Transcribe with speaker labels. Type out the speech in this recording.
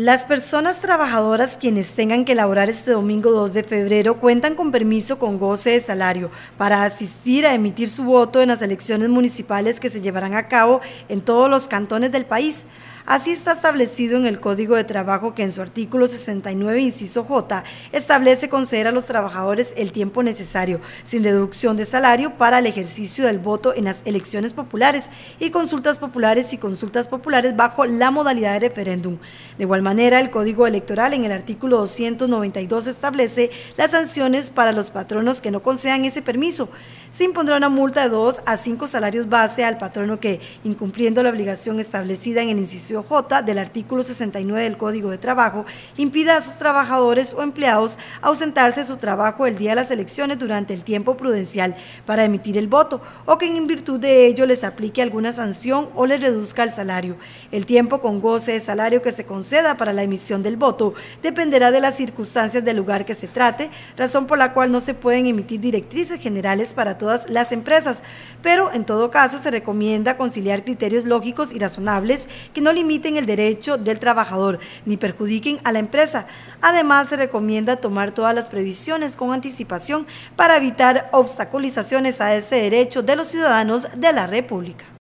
Speaker 1: Las personas trabajadoras quienes tengan que laborar este domingo 2 de febrero cuentan con permiso con goce de salario para asistir a emitir su voto en las elecciones municipales que se llevarán a cabo en todos los cantones del país. Así está establecido en el Código de Trabajo que en su artículo 69, inciso J, establece conceder a los trabajadores el tiempo necesario, sin reducción de salario, para el ejercicio del voto en las elecciones populares y consultas populares y consultas populares bajo la modalidad de referéndum. De igual manera, el Código Electoral en el artículo 292 establece las sanciones para los patronos que no concedan ese permiso. Se impondrá una multa de 2 a 5 salarios base al patrono que, incumpliendo la obligación establecida en el inciso J del artículo 69 del Código de Trabajo impida a sus trabajadores o empleados ausentarse de su trabajo el día de las elecciones durante el tiempo prudencial para emitir el voto o que en virtud de ello les aplique alguna sanción o les reduzca el salario. El tiempo con goce de salario que se conceda para la emisión del voto dependerá de las circunstancias del lugar que se trate, razón por la cual no se pueden emitir directrices generales para todas las empresas, pero en todo caso se recomienda conciliar criterios lógicos y razonables que no limiten el derecho del trabajador ni perjudiquen a la empresa. Además, se recomienda tomar todas las previsiones con anticipación para evitar obstaculizaciones a ese derecho de los ciudadanos de la República.